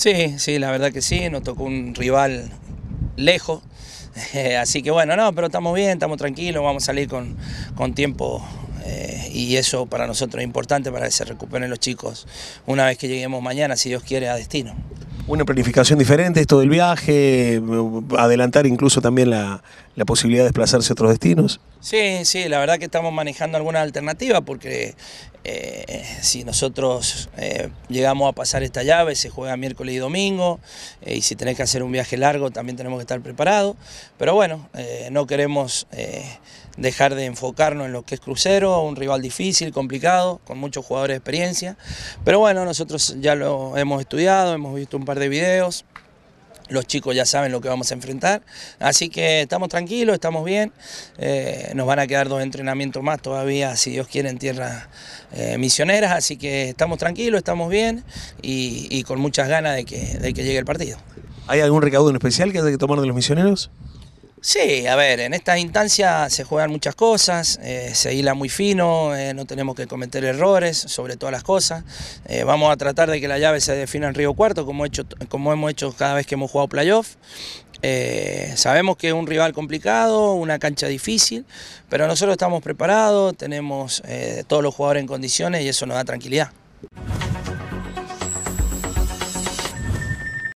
Sí, sí, la verdad que sí, nos tocó un rival lejos, eh, así que bueno, no, pero estamos bien, estamos tranquilos, vamos a salir con, tiempo eh, y eso para nosotros es importante para que se recuperen los chicos una vez que lleguemos mañana, si Dios quiere, a destino. Una planificación diferente, esto del viaje, adelantar incluso también la, la posibilidad de desplazarse a otros destinos. Sí, sí, la verdad que estamos manejando alguna alternativa porque eh, si nosotros eh, llegamos a pasar esta llave, se juega miércoles y domingo, eh, y si tenés que hacer un viaje largo también tenemos que estar preparados. Pero bueno, no queremos dejar de enfocarnos en lo que es Crucero, un rival difícil, complicado, con muchos jugadores de experiencia. Pero bueno, nosotros ya lo hemos estudiado, hemos visto un par de videos los chicos ya saben lo que vamos a enfrentar, así que estamos tranquilos, estamos bien, eh, nos van a quedar dos entrenamientos más todavía, si Dios quiere, en tierras eh, misioneras, así que estamos tranquilos, estamos bien y, con muchas ganas de que, de que llegue el partido. ¿Hay algún recaudo en especial que haya que tomar de los misioneros? Sí, a ver, en esta instancia se juegan muchas cosas, eh, se hila muy fino, eh, no tenemos que cometer errores sobre todas las cosas. Eh, vamos a tratar de que la llave se defina en Río Cuarto, como, hecho, como hemos hecho cada vez que hemos jugado playoff. sabemos que es un rival complicado, una cancha difícil, pero nosotros estamos preparados, tenemos todos los jugadores en condiciones y eso nos da tranquilidad.